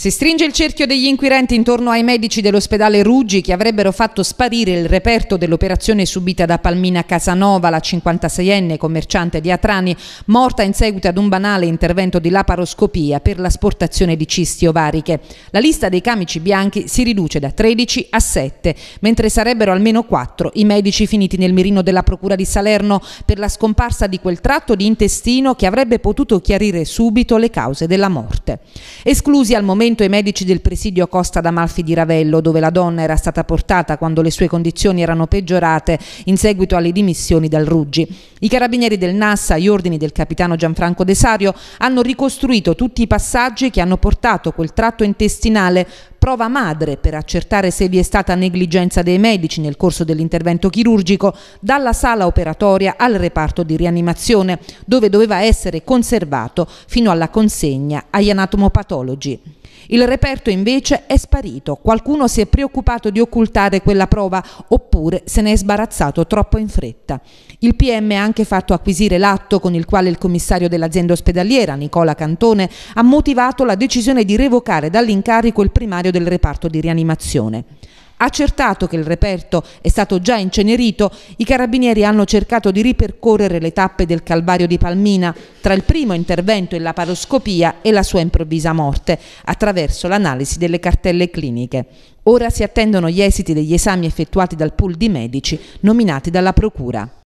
Si stringe il cerchio degli inquirenti intorno ai medici dell'ospedale Ruggi che avrebbero fatto sparire il reperto dell'operazione subita da Palmina Casanova, la 56enne commerciante di Atrani, morta in seguito ad un banale intervento di laparoscopia per l'asportazione di cisti ovariche. La lista dei camici bianchi si riduce da 13 a 7, mentre sarebbero almeno 4 i medici finiti nel mirino della Procura di Salerno per la scomparsa di quel tratto di intestino che avrebbe potuto chiarire subito le cause della morte. Esclusi al momento intervento ai medici del presidio Costa d'Amalfi di Ravello, dove la donna era stata portata quando le sue condizioni erano peggiorate in seguito alle dimissioni dal Ruggi. I carabinieri del Nassa, agli ordini del capitano Gianfranco Desario, hanno ricostruito tutti i passaggi che hanno portato quel tratto intestinale prova madre per accertare se vi è stata negligenza dei medici nel corso dell'intervento chirurgico dalla sala operatoria al reparto di rianimazione, dove doveva essere conservato fino alla consegna agli anatomopatologi. Il reperto invece è sparito, qualcuno si è preoccupato di occultare quella prova oppure se ne è sbarazzato troppo in fretta. Il PM ha anche fatto acquisire l'atto con il quale il commissario dell'azienda ospedaliera, Nicola Cantone, ha motivato la decisione di revocare dall'incarico il primario proprietario del reparto di rianimazione. Accertato che il reperto è stato già incenerito, i carabinieri hanno cercato di ripercorrere le tappe del calvario di Palmina tra il primo intervento in laparoscopia e la sua improvvisa morte, attraverso l'analisi delle cartelle cliniche. Ora si attendono gli esiti degli esami effettuati dal pool di medici nominati dalla Procura.